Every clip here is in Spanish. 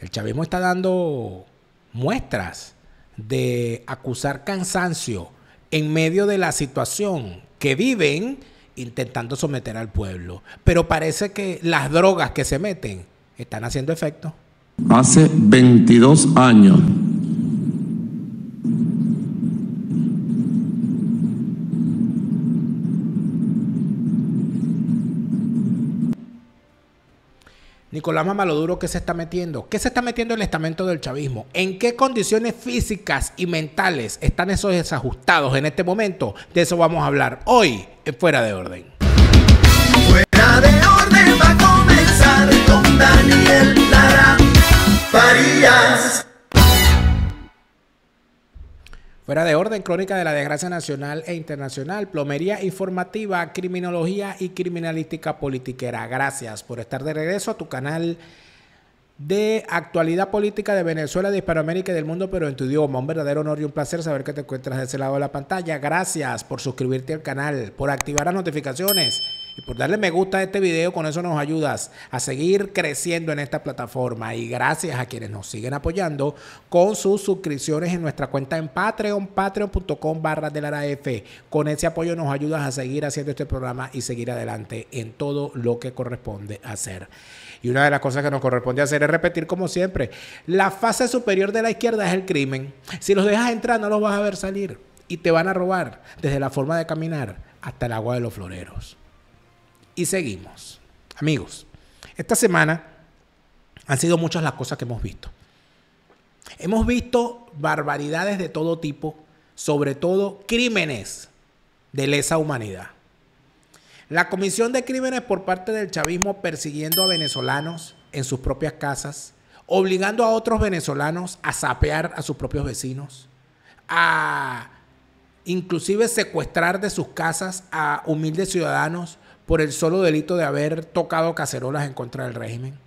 El chavismo está dando muestras de acusar cansancio en medio de la situación que viven intentando someter al pueblo. Pero parece que las drogas que se meten están haciendo efecto. Hace 22 años Nicolás duro ¿qué se está metiendo? ¿Qué se está metiendo en el estamento del chavismo? ¿En qué condiciones físicas y mentales están esos desajustados en este momento? De eso vamos a hablar hoy en Fuera de Orden. Fuera de orden, crónica de la desgracia nacional e internacional, plomería informativa, criminología y criminalística politiquera. Gracias por estar de regreso a tu canal de actualidad política de Venezuela, de Hispanoamérica y del mundo, pero en tu idioma. Un verdadero honor y un placer saber que te encuentras de ese lado de la pantalla. Gracias por suscribirte al canal, por activar las notificaciones y por darle me gusta a este video, con eso nos ayudas a seguir creciendo en esta plataforma. Y gracias a quienes nos siguen apoyando con sus suscripciones en nuestra cuenta en Patreon, patreon.com barra de la Con ese apoyo nos ayudas a seguir haciendo este programa y seguir adelante en todo lo que corresponde hacer. Y una de las cosas que nos corresponde hacer es repetir como siempre, la fase superior de la izquierda es el crimen. Si los dejas entrar no los vas a ver salir y te van a robar desde la forma de caminar hasta el agua de los floreros y seguimos. Amigos, esta semana han sido muchas las cosas que hemos visto. Hemos visto barbaridades de todo tipo, sobre todo crímenes de lesa humanidad. La comisión de crímenes por parte del chavismo persiguiendo a venezolanos en sus propias casas, obligando a otros venezolanos a sapear a sus propios vecinos, a inclusive secuestrar de sus casas a humildes ciudadanos por el solo delito de haber tocado cacerolas en contra del régimen.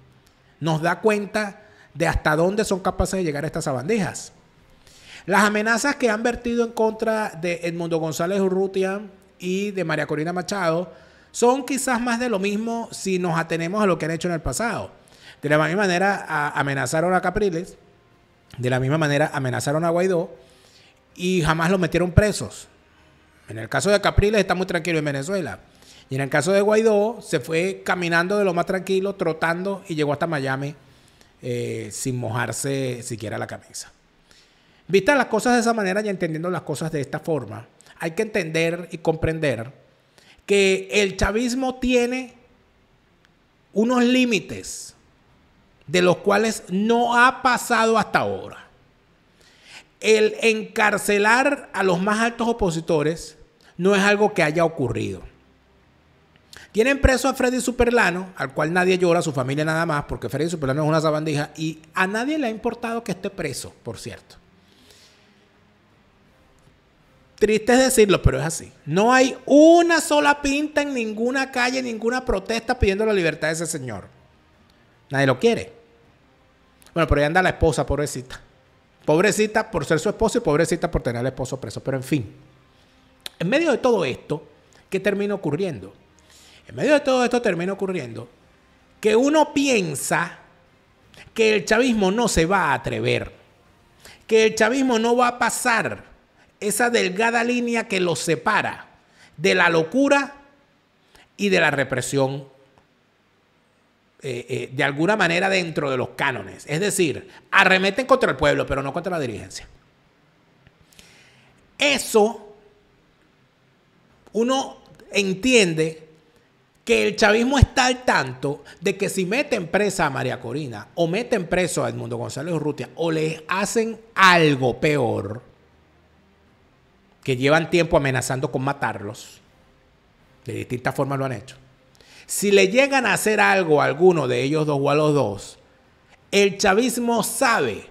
Nos da cuenta de hasta dónde son capaces de llegar estas sabandijas. Las amenazas que han vertido en contra de Edmundo González Urrutia y de María Corina Machado son quizás más de lo mismo si nos atenemos a lo que han hecho en el pasado. De la misma manera amenazaron a Capriles, de la misma manera amenazaron a Guaidó y jamás lo metieron presos. En el caso de Capriles está muy tranquilo en Venezuela. Y en el caso de Guaidó, se fue caminando de lo más tranquilo, trotando y llegó hasta Miami eh, sin mojarse siquiera la cabeza. Vistas las cosas de esa manera y entendiendo las cosas de esta forma, hay que entender y comprender que el chavismo tiene unos límites de los cuales no ha pasado hasta ahora. El encarcelar a los más altos opositores no es algo que haya ocurrido. Tienen preso a Freddy Superlano, al cual nadie llora, su familia nada más, porque Freddy Superlano es una sabandija y a nadie le ha importado que esté preso, por cierto. Triste es decirlo, pero es así. No hay una sola pinta en ninguna calle, ninguna protesta pidiendo la libertad de ese señor. Nadie lo quiere. Bueno, pero ahí anda la esposa, pobrecita. Pobrecita por ser su esposo y pobrecita por tener al esposo preso. Pero en fin, en medio de todo esto, ¿qué termina ocurriendo? En medio de todo esto termina ocurriendo que uno piensa que el chavismo no se va a atrever, que el chavismo no va a pasar esa delgada línea que los separa de la locura y de la represión eh, eh, de alguna manera dentro de los cánones. Es decir, arremeten contra el pueblo, pero no contra la dirigencia. Eso uno entiende que el chavismo está al tanto de que si meten presa a María Corina o meten preso a Edmundo González Urrutia o les hacen algo peor, que llevan tiempo amenazando con matarlos, de distintas formas lo han hecho, si le llegan a hacer algo a alguno de ellos dos o a los dos, el chavismo sabe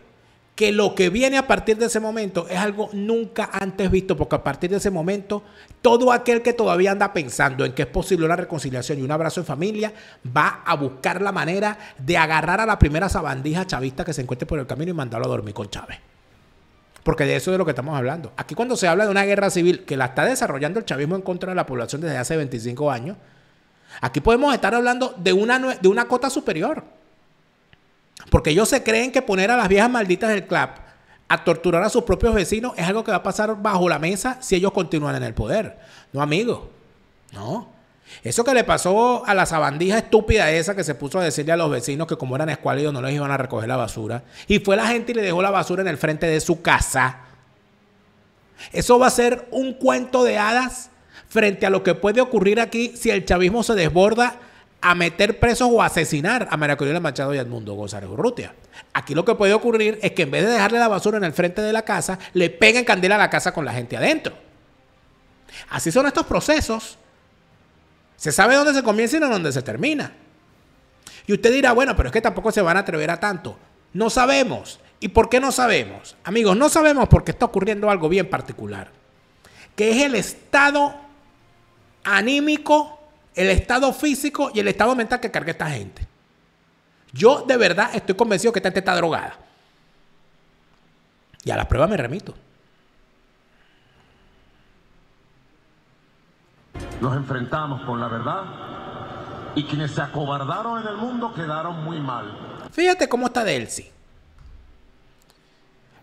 que lo que viene a partir de ese momento es algo nunca antes visto, porque a partir de ese momento todo aquel que todavía anda pensando en que es posible una reconciliación y un abrazo en familia va a buscar la manera de agarrar a la primera sabandija chavista que se encuentre por el camino y mandarlo a dormir con Chávez. Porque de eso es de lo que estamos hablando. Aquí cuando se habla de una guerra civil que la está desarrollando el chavismo en contra de la población desde hace 25 años, aquí podemos estar hablando de una, de una cota superior. Porque ellos se creen que poner a las viejas malditas del club a torturar a sus propios vecinos es algo que va a pasar bajo la mesa si ellos continúan en el poder. No, amigo. No. Eso que le pasó a la sabandija estúpida esa que se puso a decirle a los vecinos que como eran escuálidos no les iban a recoger la basura. Y fue la gente y le dejó la basura en el frente de su casa. Eso va a ser un cuento de hadas frente a lo que puede ocurrir aquí si el chavismo se desborda a meter presos o asesinar a María Corina Machado y Edmundo González Urrutia. Aquí lo que puede ocurrir es que en vez de dejarle la basura en el frente de la casa, le peguen candela a la casa con la gente adentro. Así son estos procesos. Se sabe dónde se comienza y no dónde se termina. Y usted dirá, bueno, pero es que tampoco se van a atrever a tanto. No sabemos. ¿Y por qué no sabemos? Amigos, no sabemos porque está ocurriendo algo bien particular, que es el estado anímico el estado físico y el estado mental que carga esta gente. Yo de verdad estoy convencido que esta gente está drogada. Y a las pruebas me remito. Nos enfrentamos con la verdad y quienes se acobardaron en el mundo quedaron muy mal. Fíjate cómo está Delcy.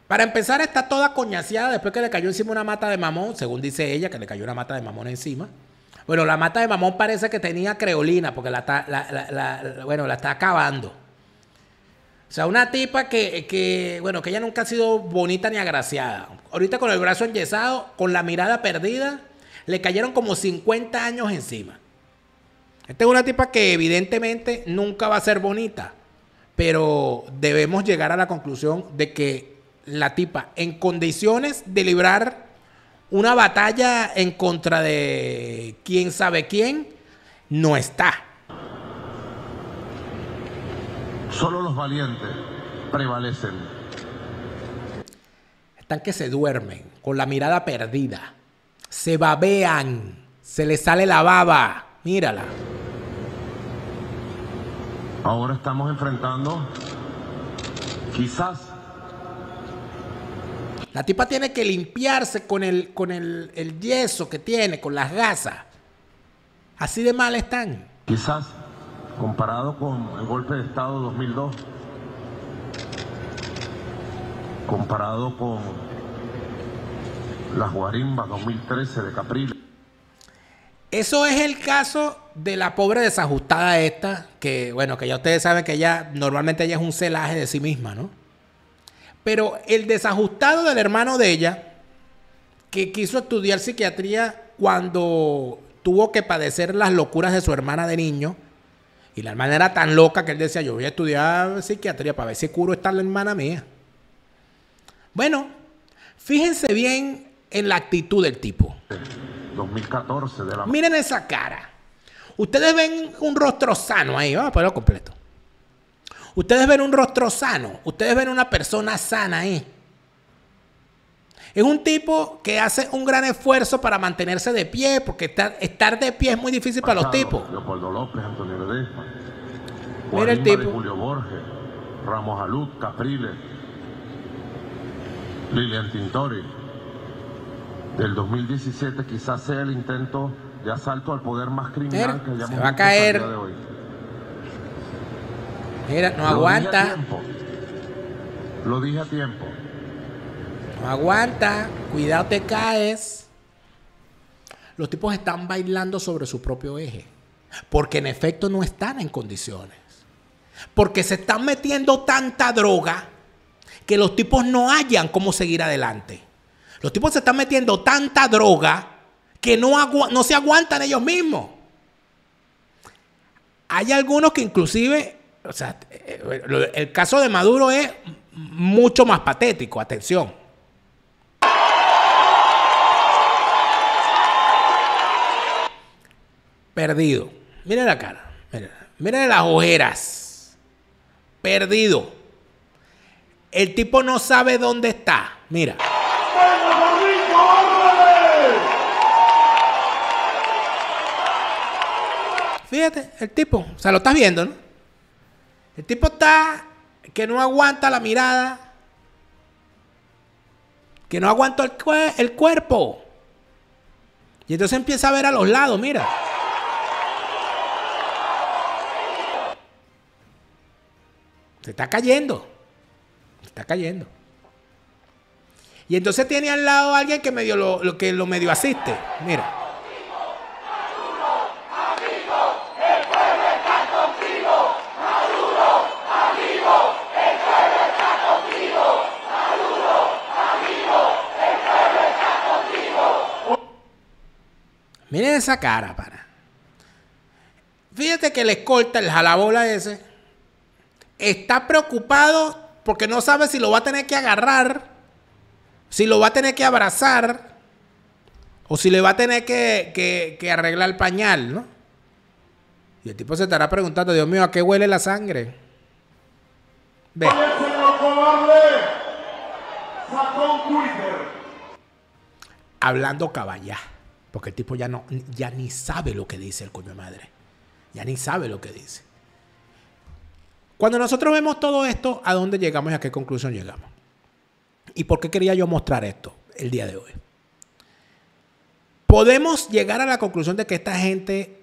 Para empezar, está toda coñaseada después que le cayó encima una mata de mamón, según dice ella, que le cayó una mata de mamón encima. Bueno, la mata de mamón parece que tenía creolina porque la, está, bueno, la está acabando. O sea, una tipa que, que, bueno, que ella nunca ha sido bonita ni agraciada. Ahorita con el brazo enyesado, con la mirada perdida, le cayeron como 50 años encima. Esta es una tipa que evidentemente nunca va a ser bonita, pero debemos llegar a la conclusión de que la tipa en condiciones de librar una batalla en contra de quién sabe quién no está. Solo los valientes prevalecen. Están que se duermen, con la mirada perdida. Se babean, se les sale la baba. Mírala. Ahora estamos enfrentando quizás la tipa tiene que limpiarse con el, con el, yeso que tiene, con las gasas. Así de mal están. Quizás comparado con el golpe de Estado 2002, comparado con las guarimbas 2013 de Capriles. Eso es el caso de la pobre desajustada esta, que bueno, que ya ustedes saben que ella normalmente ella es un celaje de sí misma, ¿no? Pero el desajustado del hermano de ella, que quiso estudiar psiquiatría cuando tuvo que padecer las locuras de su hermana de niño, y la hermana era tan loca que él decía, yo voy a estudiar psiquiatría para ver si curo esta la hermana mía. Bueno, fíjense bien en la actitud del tipo. Miren esa cara. Ustedes ven un rostro sano ahí, vamos a ponerlo completo. Ustedes ven un rostro sano, ustedes ven una persona sana ahí. Es un tipo que hace un gran esfuerzo para mantenerse de pie, porque estar, de pie es muy difícil para los tipos. Leopoldo López, Antonio Mira el tipo. Julio Borges, Ramos Alud, Capriles, Lilian Tintori. Del 2017 quizás sea el intento de asalto al poder más criminal que hayamos visto va a caer. Mira, no aguanta. Lo dije a tiempo. No aguanta. Cuidado, te caes. Los tipos están bailando sobre su propio eje. Porque en efecto no están en condiciones. Porque se están metiendo tanta droga que los tipos no hallan cómo seguir adelante. Los tipos se están metiendo tanta droga que no, no se aguantan ellos mismos. Hay algunos que inclusive o sea, eh, el caso de Maduro es mucho más patético, atención. Perdido. Mira la cara. Mira, las ojeras. Perdido. El tipo no sabe dónde está. Mira. Fíjate, el tipo, o sea, lo estás viendo, ¿no? El tipo está que no aguanta la mirada, que no aguanta el, cuerpo. Y entonces empieza a ver a los lados, mira. Se está cayendo. Se está cayendo. Y entonces tiene al lado alguien que lo que lo medio asiste. Mira. Miren esa cara, para. Fíjate que el escolta, el jalabola ese, está preocupado porque no sabe si lo va a tener que agarrar, si lo va a tener que abrazar o si le va a tener que, que, arreglar el pañal, ¿no? Y el tipo se estará preguntando, Dios mío, ¿a qué huele la sangre? Ve. Hablando caballá. Porque el tipo ya, no, ya ni sabe lo que dice el coño de madre. Ya ni sabe lo que dice. Cuando nosotros vemos todo esto, ¿a dónde llegamos y a qué conclusión llegamos? ¿Y por qué quería yo mostrar esto el día de hoy? Podemos llegar a la conclusión de que esta gente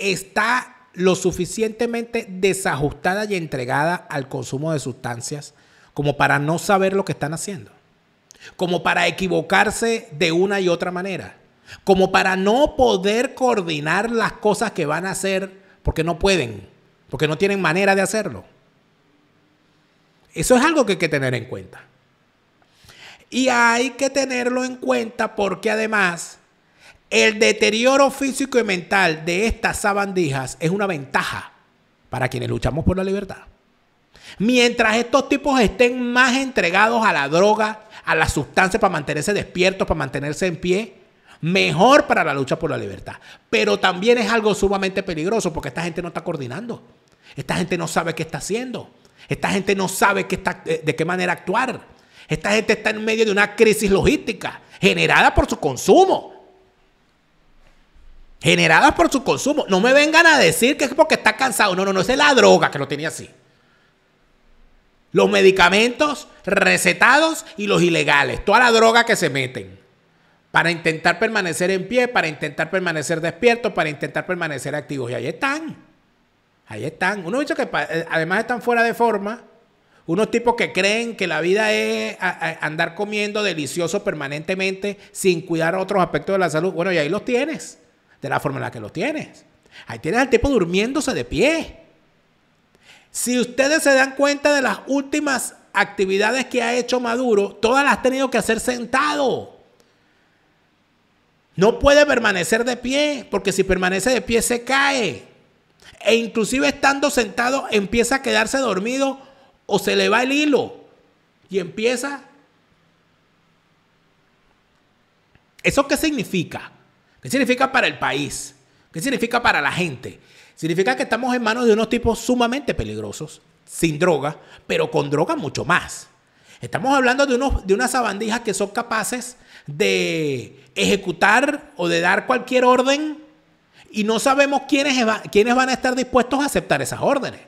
está lo suficientemente desajustada y entregada al consumo de sustancias como para no saber lo que están haciendo, como para equivocarse de una y otra manera, como para no poder coordinar las cosas que van a hacer porque no pueden, porque no tienen manera de hacerlo. Eso es algo que hay que tener en cuenta. Y hay que tenerlo en cuenta porque además el deterioro físico y mental de estas sabandijas es una ventaja para quienes luchamos por la libertad. Mientras estos tipos estén más entregados a la droga, a las sustancias para mantenerse despiertos, para mantenerse en pie, mejor para la lucha por la libertad. Pero también es algo sumamente peligroso porque esta gente no está coordinando. Esta gente no sabe qué está haciendo. Esta gente no sabe qué está, eh, de qué manera actuar. Esta gente está en medio de una crisis logística generada por su consumo. Generada por su consumo. No me vengan a decir que es porque está cansado. No, no, no, es la droga que lo tenía así. Los medicamentos recetados y los ilegales. Toda la droga que se meten para intentar permanecer en pie, para intentar permanecer despierto, para intentar permanecer activos. Y ahí están. Ahí están. Unos dicho que eh, además están fuera de forma. Unos tipos que creen que la vida es andar comiendo delicioso permanentemente sin cuidar otros aspectos de la salud. Bueno, y ahí los tienes. De la forma en la que los tienes. Ahí tienes al tipo durmiéndose de pie. Si ustedes se dan cuenta de las últimas actividades que ha hecho Maduro, todas las ha tenido que hacer sentado. No puede permanecer de pie, porque si permanece de pie se cae. E inclusive estando sentado empieza a quedarse dormido o se le va el hilo y empieza. ¿Eso qué significa? ¿Qué significa para el país? ¿Qué significa para la gente? Significa que estamos en manos de unos tipos sumamente peligrosos, sin droga, pero con droga mucho más. Estamos hablando de, unos, de unas sabandijas que son capaces de ejecutar o de dar cualquier orden y no sabemos quiénes, quiénes van a estar dispuestos a aceptar esas órdenes.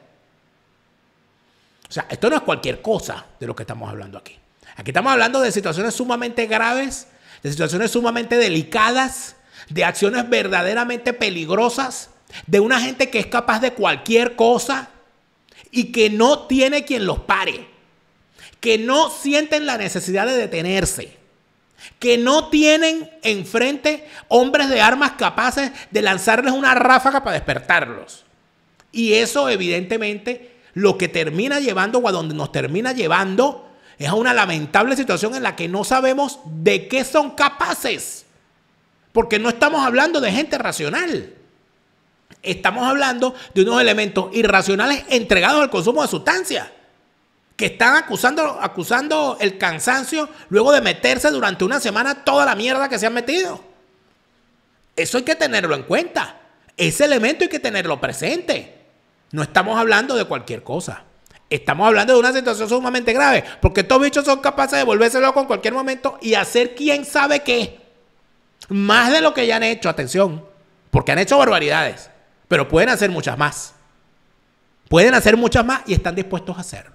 O sea, esto no es cualquier cosa de lo que estamos hablando aquí. Aquí estamos hablando de situaciones sumamente graves, de situaciones sumamente delicadas, de acciones verdaderamente peligrosas, de una gente que es capaz de cualquier cosa y que no tiene quien los pare, que no sienten la necesidad de detenerse que no tienen enfrente hombres de armas capaces de lanzarles una ráfaga para despertarlos. Y eso evidentemente lo que termina llevando o a donde nos termina llevando es a una lamentable situación en la que no sabemos de qué son capaces. Porque no estamos hablando de gente racional. Estamos hablando de unos elementos irracionales entregados al consumo de sustancias que están acusando, acusando el cansancio luego de meterse durante una semana toda la mierda que se han metido. Eso hay que tenerlo en cuenta. Ese elemento hay que tenerlo presente. No estamos hablando de cualquier cosa. Estamos hablando de una situación sumamente grave, porque estos bichos son capaces de volverse locos en cualquier momento y hacer quién sabe qué. Más de lo que ya han hecho, atención, porque han hecho barbaridades, pero pueden hacer muchas más. Pueden hacer muchas más y están dispuestos a hacerlo.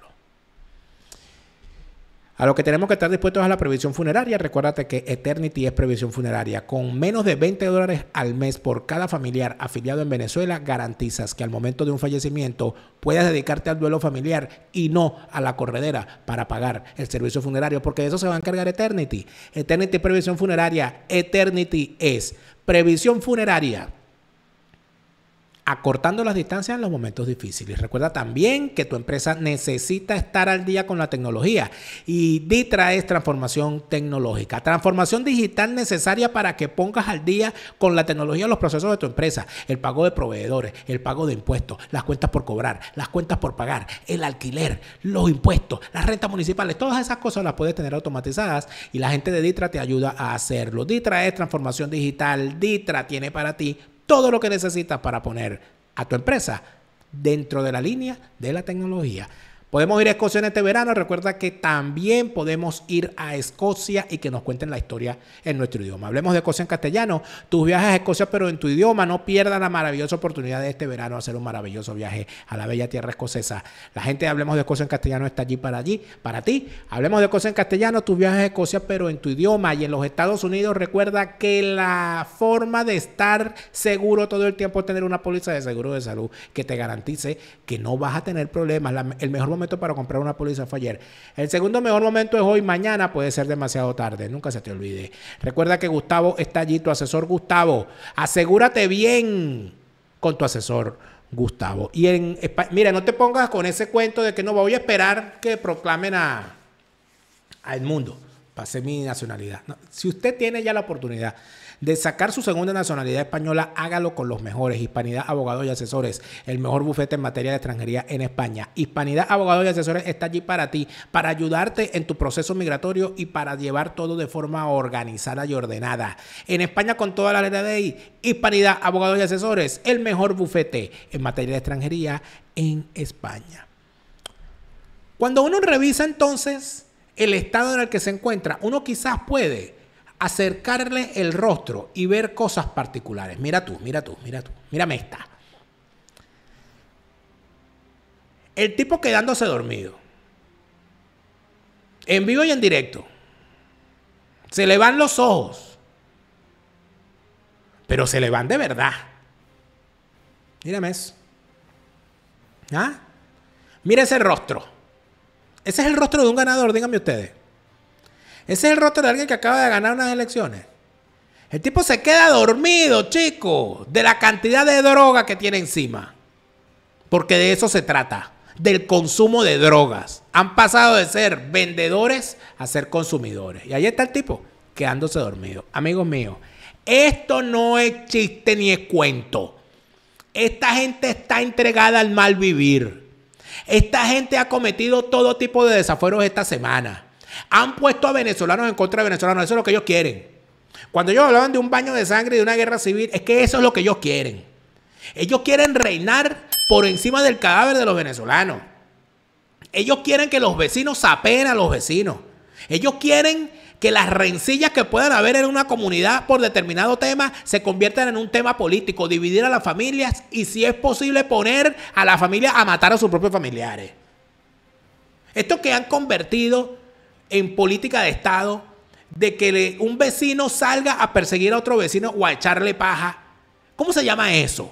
A lo que tenemos que estar dispuestos es a la previsión funeraria. Recuérdate que Eternity es previsión funeraria. Con menos de 20 dólares al mes por cada familiar afiliado en Venezuela, garantizas que al momento de un fallecimiento puedas dedicarte al duelo familiar y no a la corredera para pagar el servicio funerario, porque de eso se va a encargar Eternity. Eternity previsión funeraria. Eternity es previsión funeraria acortando las distancias en los momentos difíciles. Recuerda también que tu empresa necesita estar al día con la tecnología y Ditra es transformación tecnológica, transformación digital necesaria para que pongas al día con la tecnología los procesos de tu empresa, el pago de proveedores, el pago de impuestos, las cuentas por cobrar, las cuentas por pagar, el alquiler, los impuestos, las rentas municipales, todas esas cosas las puedes tener automatizadas y la gente de Ditra te ayuda a hacerlo. Ditra es transformación digital, Ditra tiene para ti todo lo que necesitas para poner a tu empresa dentro de la línea de la tecnología. Podemos ir a Escocia en este verano. Recuerda que también podemos ir a Escocia y que nos cuenten la historia en nuestro idioma. Hablemos de Escocia en castellano. Tus viajes a Escocia, pero en tu idioma. No pierdas la maravillosa oportunidad de este verano hacer un maravilloso viaje a la bella tierra escocesa. La gente Hablemos de Escocia en castellano está allí para allí, para ti. Hablemos de Escocia en castellano. Tus viajes a Escocia, pero en tu idioma. Y en los Estados Unidos, recuerda que la forma de estar seguro todo el tiempo es tener una póliza de seguro de salud que te garantice que no vas a tener problemas. el mejor momento momento para comprar una póliza fue ayer. El segundo mejor momento es hoy, mañana puede ser demasiado tarde, nunca se te olvide. Recuerda que Gustavo está allí, tu asesor Gustavo. Asegúrate bien con tu asesor Gustavo. Y en, mira, no te pongas con ese cuento de que no voy a esperar que proclamen a, el mundo pasé mi nacionalidad. Si usted tiene ya la oportunidad de sacar su segunda nacionalidad española, hágalo con los mejores. Hispanidad, abogados y asesores, el mejor bufete en materia de extranjería en España. Hispanidad, abogados y asesores está allí para ti, para ayudarte en tu proceso migratorio y para llevar todo de forma organizada y ordenada. En España con toda la ley de Hispanidad, abogados y asesores, el mejor bufete en materia de extranjería en España. Cuando uno revisa entonces el estado en el que se encuentra, uno quizás puede acercarle el rostro y ver cosas particulares. Mira tú, mira tú, mira tú, mírame esta. El tipo quedándose dormido. En vivo y en directo. Se le van los ojos. Pero se le van de verdad. Mírame eso. ¿Ah? Mira ese rostro. Ese es el rostro de un ganador, díganme ustedes. Ese es el rostro de alguien que acaba de ganar unas elecciones. El tipo se queda dormido, chico, de la cantidad de droga que tiene encima. Porque de eso se trata, del consumo de drogas. Han pasado de ser vendedores a ser consumidores. Y ahí está el tipo, quedándose dormido. Amigos míos, esto no es chiste ni es cuento. Esta gente está entregada al mal vivir. Esta gente ha cometido todo tipo de desafueros esta semana. Han puesto a venezolanos en contra de venezolanos. Eso es lo que ellos quieren. Cuando ellos hablaban de un baño de sangre y de una guerra civil, es que eso es lo que ellos quieren. Ellos quieren reinar por encima del cadáver de los venezolanos. Ellos quieren que los vecinos sapeen a los vecinos. Ellos quieren que las rencillas que puedan haber en una comunidad por determinado tema se conviertan en un tema político, dividir a las familias y si es posible poner a la familia a matar a sus propios familiares. Esto que han convertido en política de Estado, de que un vecino salga a perseguir a otro vecino o a echarle paja. ¿Cómo se llama eso?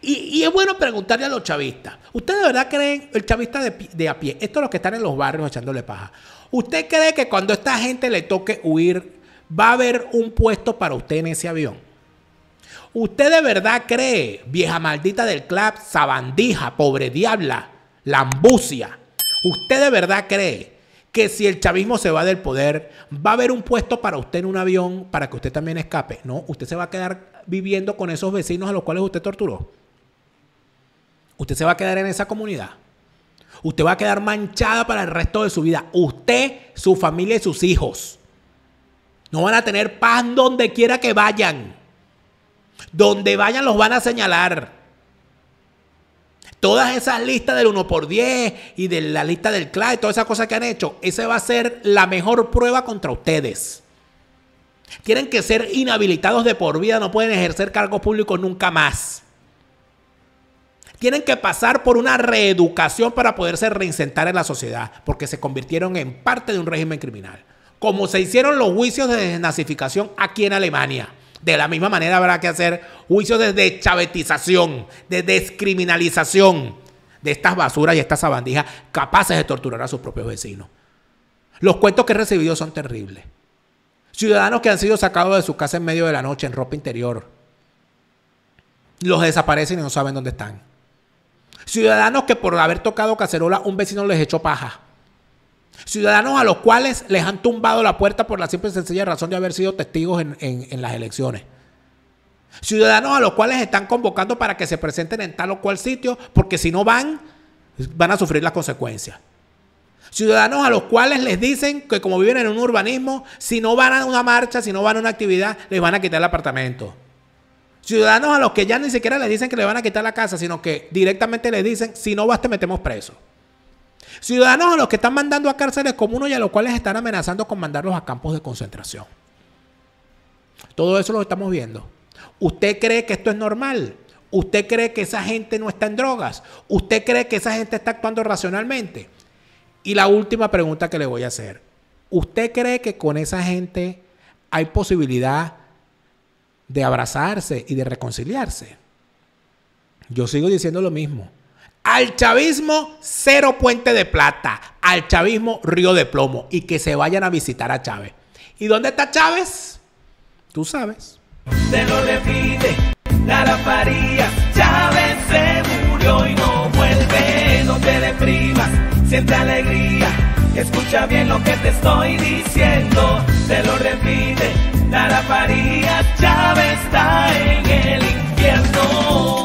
Y, es bueno preguntarle a los chavistas. ¿Usted de verdad creen, el chavista de, a pie, estos los que están en los barrios echándole paja, ¿usted cree que cuando a esta gente le toque huir, va a haber un puesto para usted en ese avión? ¿Usted de verdad cree, vieja maldita del club, sabandija, pobre diabla, lambucia? ¿Usted de verdad cree que si el chavismo se va del poder, va a haber un puesto para usted en un avión para que usted también escape? No, usted se va a quedar viviendo con esos vecinos a los cuales usted torturó. Usted se va a quedar en esa comunidad. Usted va a quedar manchada para el resto de su vida. Usted, su familia y sus hijos. No van a tener paz donde quiera que vayan. Donde vayan los van a señalar. Todas esas listas del 1 por 10 y de la lista del y todas esas cosas que han hecho, esa va a ser la mejor prueba contra ustedes. Tienen que ser inhabilitados de por vida, no pueden ejercer cargos públicos nunca más. Tienen que pasar por una reeducación para poderse reinsentar en la sociedad, porque se convirtieron en parte de un régimen criminal. Como se hicieron los juicios de desnazificación aquí en Alemania. De la misma manera habrá que hacer juicios de deschavetización, de descriminalización de estas basuras y estas sabandijas capaces de torturar a sus propios vecinos. Los cuentos que he recibido son terribles. Ciudadanos que han sido sacados de su casa en medio de la noche en ropa interior. Los desaparecen y no saben dónde están. Ciudadanos que por haber tocado cacerola un vecino les echó paja. Ciudadanos a los cuales les han tumbado la puerta por la simple y sencilla razón de haber sido testigos en, en las elecciones. Ciudadanos a los cuales están convocando para que se presenten en tal o cual sitio, porque si no van, van a sufrir las consecuencias. Ciudadanos a los cuales les dicen que como viven en un urbanismo, si no van a una marcha, si no van a una actividad, les van a quitar el apartamento. Ciudadanos a los que ya ni siquiera les dicen que le van a quitar la casa, sino que directamente les dicen, si no vas te metemos preso. Ciudadanos a los que están mandando a cárceles comunes y a los cuales están amenazando con mandarlos a campos de concentración. Todo eso lo estamos viendo. ¿Usted cree que esto es normal? ¿Usted cree que esa gente no está en drogas? ¿Usted cree que esa gente está actuando racionalmente? Y la última pregunta que le voy a hacer. ¿Usted cree que con esa gente hay posibilidad de abrazarse y de reconciliarse? Yo sigo diciendo lo mismo. Al chavismo, cero puente de plata. Al chavismo, río de plomo. Y que se vayan a visitar a Chávez. ¿Y dónde está Chávez? Tú sabes. lo Chávez se murió y siente alegría, escucha bien lo que te estoy diciendo, te lo repite, la paría, ya está en el infierno.